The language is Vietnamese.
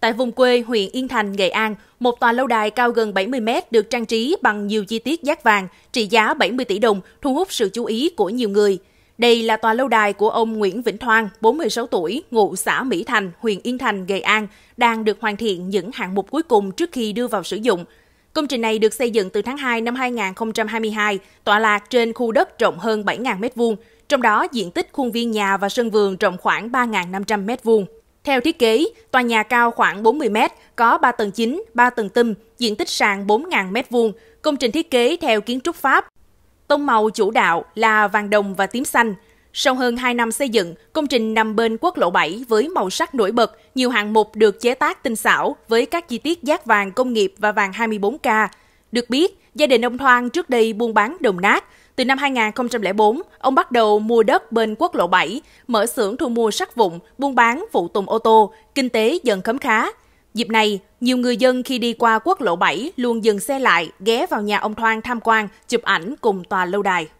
Tại vùng quê huyện Yên Thành, Nghệ An, một tòa lâu đài cao gần 70 mét được trang trí bằng nhiều chi tiết giác vàng, trị giá 70 tỷ đồng, thu hút sự chú ý của nhiều người. Đây là tòa lâu đài của ông Nguyễn Vĩnh Thoang, 46 tuổi, ngụ xã Mỹ Thành, huyện Yên Thành, Nghệ An, đang được hoàn thiện những hạng mục cuối cùng trước khi đưa vào sử dụng. Công trình này được xây dựng từ tháng 2 năm 2022, tọa lạc trên khu đất rộng hơn 7.000 m2, trong đó diện tích khuôn viên nhà và sân vườn rộng khoảng 3.500 m2. Theo thiết kế, tòa nhà cao khoảng 40 mét, có 3 tầng chính, 3 tầng tum, diện tích sàn 4.000 mét vuông. công trình thiết kế theo kiến trúc Pháp. Tông màu chủ đạo là vàng đồng và tím xanh. Sau hơn 2 năm xây dựng, công trình nằm bên quốc lộ 7 với màu sắc nổi bật, nhiều hạng mục được chế tác tinh xảo với các chi tiết giác vàng công nghiệp và vàng 24K, được biết, gia đình ông Thoan trước đây buôn bán đồng nát. Từ năm 2004, ông bắt đầu mua đất bên quốc lộ 7, mở xưởng thu mua sắt vụn, buôn bán phụ tùng ô tô, kinh tế dần khấm khá. Dịp này, nhiều người dân khi đi qua quốc lộ 7 luôn dừng xe lại, ghé vào nhà ông Thoan tham quan, chụp ảnh cùng tòa lâu đài.